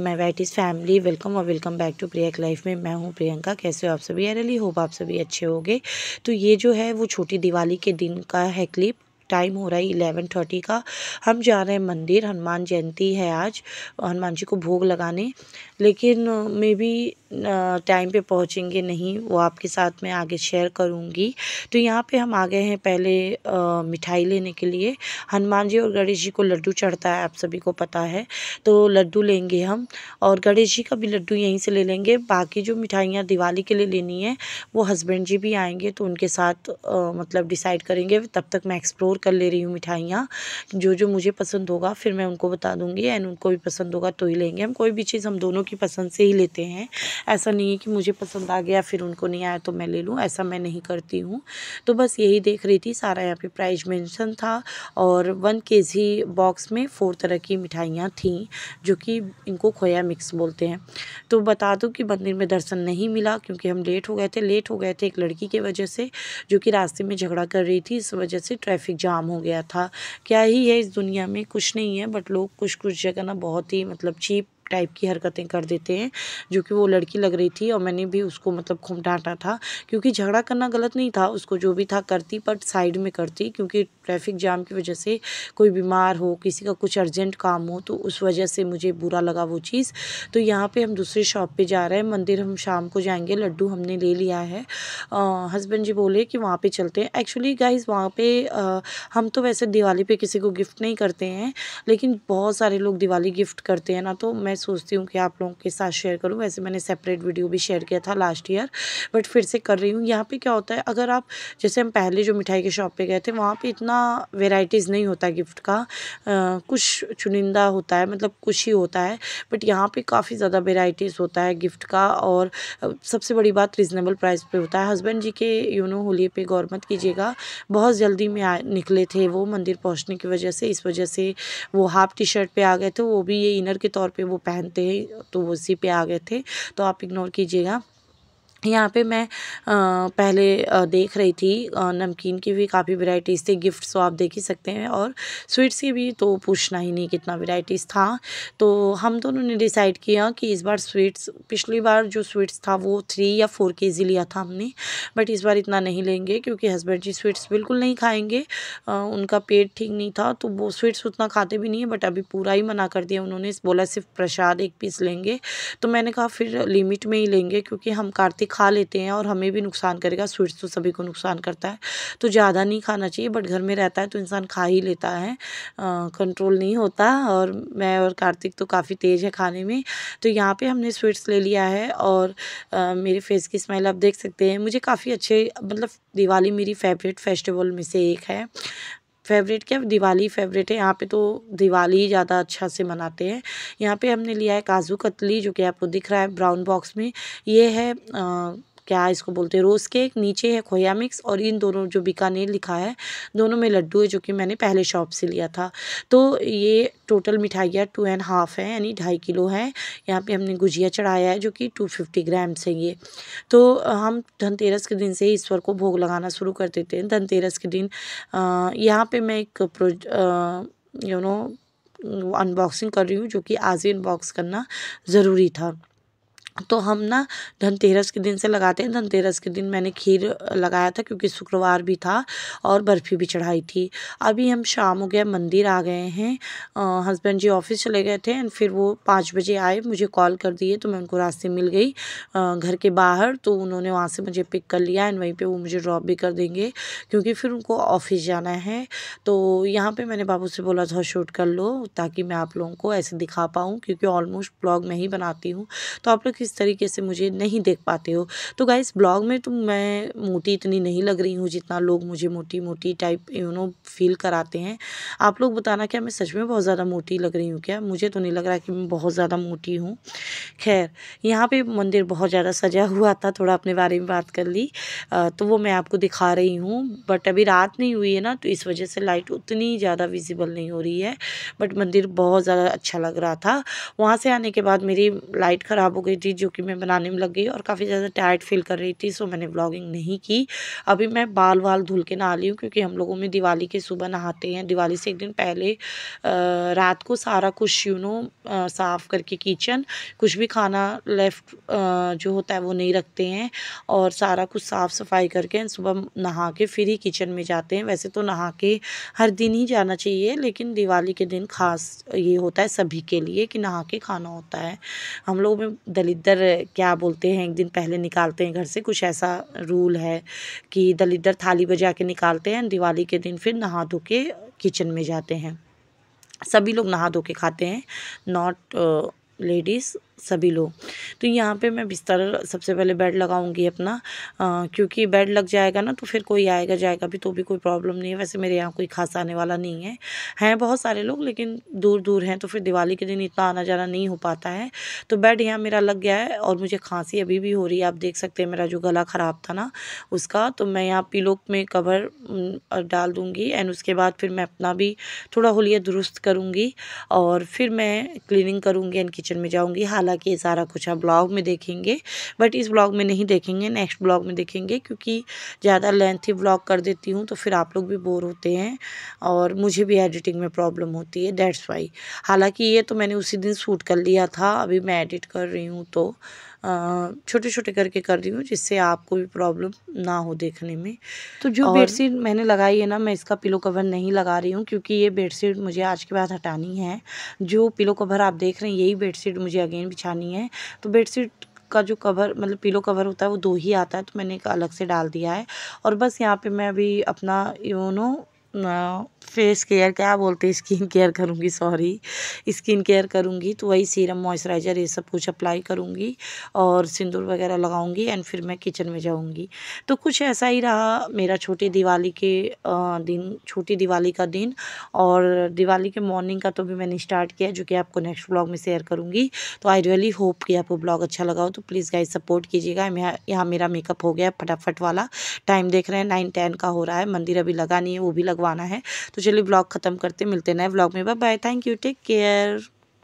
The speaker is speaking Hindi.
मैं वाइट इज़ फैमिली वेलकम और welcome back to Priyak life में मैं हूँ प्रियंका कैसे हो आप सभी आई रियली होप आप सभी अच्छे होंगे तो ये जो है वो छोटी दिवाली के दिन का है क्लिप टाइम हो रहा है इलेवन थर्टी का हम जा रहे हैं मंदिर हनुमान जयंती है आज हनुमान जी को भोग लगाने लेकिन मे भी टाइम पे पहुँचेंगे नहीं वो आपके साथ मैं आगे शेयर करूँगी तो यहाँ पे हम आ गए हैं पहले मिठाई लेने के लिए हनुमान जी और गणेश जी को लड्डू चढ़ता है आप सभी को पता है तो लड्डू लेंगे हम और गणेश जी का भी लड्डू यहीं से ले लेंगे बाकी जो मिठाइयाँ दिवाली के लिए लेनी है वो हस्बैंड जी भी आएंगे तो उनके साथ आ, मतलब डिसाइड करेंगे तब तक मैं एक्सप्लोर स्टोर कर ले रही हूँ मिठाइयाँ जो जो मुझे पसंद होगा फिर मैं उनको बता दूँगी एंड उनको भी पसंद होगा तो ही लेंगे हम कोई भी चीज़ हम दोनों की पसंद से ही लेते हैं ऐसा नहीं है कि मुझे पसंद आ गया फिर उनको नहीं आया तो मैं ले लूँ ऐसा मैं नहीं करती हूँ तो बस यही देख रही थी सारा यहाँ पर प्राइज मैंशन था और वन केजी बॉक्स में फोर तरह की मिठाइयाँ थी जो कि इनको खोया मिक्स बोलते हैं तो बता दूँ कि मंदिर में दर्शन नहीं मिला क्योंकि हम लेट हो गए थे लेट हो गए थे एक लड़की की वजह से जो कि रास्ते में झगड़ा कर रही थी इस वजह से ट्रैफिक जाम हो गया था क्या ही है इस दुनिया में कुछ नहीं है बट लोग कुछ कुछ जगह ना बहुत ही मतलब चीप टाइप की हरकतें कर देते हैं जो कि वो लड़की लग रही थी और मैंने भी उसको मतलब खूब डांटा था क्योंकि झगड़ा करना गलत नहीं था उसको जो भी था करती बट साइड में करती क्योंकि ट्रैफिक जाम की वजह से कोई बीमार हो किसी का कुछ अर्जेंट काम हो तो उस वजह से मुझे बुरा लगा वो चीज़ तो यहाँ पर हम दूसरे शॉप पर जा रहे हैं मंदिर हम शाम को जाएंगे लड्डू हमने ले लिया है हस्बैंड जी बोले कि वहाँ पर चलते हैं एक्चुअली गाइज वहाँ पर हम तो वैसे दिवाली पे किसी को गिफ्ट नहीं करते हैं लेकिन बहुत सारे लोग दिवाली गिफ्ट करते हैं ना तो मैं सोचती हूँ कि आप लोगों के साथ शेयर करूँ वैसे मैंने सेपरेट वीडियो भी शेयर किया था लास्ट ईयर बट फिर से कर रही हूँ यहाँ पे क्या होता है अगर आप जैसे हम पहले जो मिठाई के शॉप पे गए थे वहाँ पे इतना वेराइटीज़ नहीं होता गिफ्ट का आ, कुछ चुनिंदा होता है मतलब कुछ ही होता है बट यहाँ पर काफ़ी ज़्यादा वेराइटीज़ होता है गिफ्ट का और सबसे बड़ी बात रिजनेबल प्राइस पर होता है हस्बैंड जी के यू नो होली पे गौर मत कीजिएगा बहुत जल्दी में आ, निकले थे वो मंदिर पहुँचने की वजह से इस वजह से वो हाफ टी शर्ट पर आ गए थे वो भी ये इनर के तौर पर वो पहनते हैं तो उसी पे आ गए थे तो आप इग्नोर कीजिएगा यहाँ पे मैं पहले देख रही थी नमकीन की भी काफ़ी वैरायटीज़ थी गिफ्ट्स तो आप देख ही सकते हैं और स्वीट्स की भी तो पूछना ही नहीं कितना वैरायटीज़ था तो हम दोनों ने डिसाइड किया कि इस बार स्वीट्स पिछली बार जो स्वीट्स था वो थ्री या फोर के जी लिया था हमने बट इस बार इतना नहीं लेंगे क्योंकि हस्बैंड जी स्वीट्स बिल्कुल नहीं खाएंगे उनका पेट ठीक नहीं था तो वो स्वीट्स उतना खाते भी नहीं है बट अभी पूरा ही मना कर दिया उन्होंने बोला सिर्फ प्रसाद एक पीस लेंगे तो मैंने कहा फिर लिमिट में ही लेंगे क्योंकि हम कार्तिक खा लेते हैं और हमें भी नुकसान करेगा स्वीट्स तो सभी को नुकसान करता है तो ज़्यादा नहीं खाना चाहिए बट घर में रहता है तो इंसान खा ही लेता है कंट्रोल नहीं होता और मैं और कार्तिक तो काफ़ी तेज़ है खाने में तो यहाँ पर हमने स्वीट्स ले लिया है और मेरे फेस की स्मेल आप देख सकते हैं मुझे काफ़ी अच्छे मतलब दिवाली मेरी फेवरेट फेस्टिवल में से एक है फेवरेट क्या दिवाली फेवरेट है यहाँ पे तो दिवाली ही ज़्यादा अच्छा से मनाते हैं यहाँ पे हमने लिया है काजू कतली जो कि आपको दिख रहा है ब्राउन बॉक्स में ये है क्या इसको बोलते हैं रोज़ केक नीचे है खोया मिक्स और इन दोनों जो बीकानेर लिखा है दोनों में लड्डू है जो कि मैंने पहले शॉप से लिया था तो ये टोटल मिठाइयाँ टू एंड हाफ़ है यानी ढाई किलो है यहाँ पे हमने गुजिया चढ़ाया है जो कि टू फिफ्टी ग्राम्स है ये तो हम धनतेरस के दिन से ही ईश्वर को भोग लगाना शुरू कर देते हैं धनतेरस के दिन यहाँ पर मैं एक प्रो यू नो अनबॉक्सिंग कर रही हूँ जो कि आज ही अनबॉक्स करना ज़रूरी था तो हम ना धनतेरस के दिन से लगाते हैं धनतेरस के दिन मैंने खीर लगाया था क्योंकि शुक्रवार भी था और बर्फ़ी भी चढ़ाई थी अभी हम शाम हो गया मंदिर आ गए हैं हस्बैंड जी ऑफिस चले गए थे एंड फिर वो पाँच बजे आए मुझे कॉल कर दिए तो मैं उनको रास्ते मिल गई आ, घर के बाहर तो उन्होंने वहाँ से मुझे पिक कर लिया एंड वहीं पर वो मुझे ड्रॉप भी कर देंगे क्योंकि फिर उनको ऑफिस जाना है तो यहाँ पर मैंने बाबू से बोला था शूट कर लो ताकि मैं आप लोगों को ऐसे दिखा पाऊँ क्योंकि ऑलमोस्ट ब्लॉग मैं ही बनाती हूँ तो आप लोग इस तरीके से मुझे नहीं देख पाते हो तो गाइस ब्लॉग में तो मैं मोटी इतनी नहीं लग रही हूँ जितना लोग मुझे मोटी मोटी टाइप यू नो फील कराते हैं आप लोग बताना क्या मैं सच में बहुत ज़्यादा मोटी लग रही हूँ क्या मुझे तो नहीं लग रहा कि मैं बहुत ज़्यादा मोटी हूँ खैर यहाँ पर मंदिर बहुत ज़्यादा सजा हुआ था थोड़ा अपने बारे में बात कर ली तो वो मैं आपको दिखा रही हूँ बट अभी रात नहीं हुई है ना तो इस वजह से लाइट उतनी ज़्यादा विजिबल नहीं हो रही है बट मंदिर बहुत ज़्यादा अच्छा लग रहा था वहाँ से आने के बाद मेरी लाइट ख़राब हो गई थी जो कि मैं बनाने में लग गई और काफ़ी ज़्यादा टायर्ड फील कर रही थी सो मैंने ब्लॉगिंग नहीं की अभी मैं बाल वाल धुल के नहा ली हूँ क्योंकि हम लोगों में दिवाली के सुबह नहाते हैं दिवाली से एक दिन पहले रात को सारा कुछ यू नो साफ़ करके किचन कुछ भी खाना लेफ्ट जो होता है वो नहीं रखते हैं और सारा कुछ साफ़ सफाई करके सुबह नहा के फिर ही किचन में जाते हैं वैसे तो नहा के हर दिन ही जाना चाहिए लेकिन दिवाली के दिन खास ये होता है सभी के लिए कि नहा के खाना होता है हम लोगों में दलित दलिदर क्या बोलते हैं एक दिन पहले निकालते हैं घर से कुछ ऐसा रूल है कि दलिदर थाली बजा के निकालते हैं दिवाली के दिन फिर नहा धो के किचन में जाते हैं सभी लोग नहा धो के खाते हैं नॉट लेडीज़ uh, सभी लोग तो यहाँ पे मैं बिस्तर सबसे पहले बेड लगाऊंगी अपना आ, क्योंकि बेड लग जाएगा ना तो फिर कोई आएगा जाएगा भी तो भी कोई प्रॉब्लम नहीं है वैसे मेरे यहाँ कोई खास आने वाला नहीं है हैं बहुत सारे लोग लेकिन दूर दूर हैं तो फिर दिवाली के दिन इतना आना जाना नहीं हो पाता है तो बेड यहाँ मेरा लग गया है और मुझे खांसी अभी भी हो रही है आप देख सकते हैं मेरा जो गला ख़राब था ना उसका तो मैं यहाँ लोग में कवर डाल दूँगी एंड उसके बाद फिर मैं अपना भी थोड़ा होलिया दुरुस्त करूँगी और फिर मैं क्लिनिंग करूँगी एंड किचन में जाऊँगी हाल हालांकि ये सारा कुछ आप ब्लॉग में देखेंगे बट इस ब्लॉग में नहीं देखेंगे नेक्स्ट ब्लॉग में देखेंगे क्योंकि ज़्यादा लेंथी ब्लॉग कर देती हूँ तो फिर आप लोग भी बोर होते हैं और मुझे भी एडिटिंग में प्रॉब्लम होती है डेट्स वाई हालाँकि ये तो मैंने उसी दिन सूट कर लिया था अभी मैं एडिट कर रही हूँ तो छोटे छोटे करके कर रही हूँ जिससे आपको भी प्रॉब्लम ना हो देखने में तो जो बेडशीट मैंने लगाई है ना मैं इसका पिलो कवर नहीं लगा रही हूँ क्योंकि ये बेडशीट मुझे आज के बाद हटानी है जो पिलो कवर आप देख रहे हैं यही बेडशीट मुझे अगेन बिछानी है तो बेडशीट का जो कवर मतलब पिलो कवर होता है वो दो ही आता है तो मैंने एक अलग से डाल दिया है और बस यहाँ पे मैं अभी अपना यू नो फेस केयर क्या बोलते स्किन केयर करूँगी सॉरी स्किन केयर करूँगी तो वही सीरम मॉइस्चराइज़र ये सब कुछ अप्लाई करूँगी और सिंदूर वगैरह लगाऊँगी एंड फिर मैं किचन में जाऊँगी तो कुछ ऐसा ही रहा मेरा छोटी दिवाली के दिन छोटी दिवाली का दिन और दिवाली के मॉर्निंग का तो भी मैंने स्टार्ट किया जो कि आपको नेक्स्ट ब्लॉग में शेयर करूँगी तो आई रियली होप कि आपको ब्लॉग अच्छा लगा हो तो प्लीज़ गाइज सपोर्ट कीजिएगा यहाँ मेरा मेकअप हो गया फटाफट वाला टाइम देख रहे हैं नाइन टेन का हो रहा है मंदिर अभी लगा नहीं है वो भी लगवा लगवाना है तो चलिए ब्लॉग ख़त्म करते मिलते नए ब्लॉग में bye bye thank you take care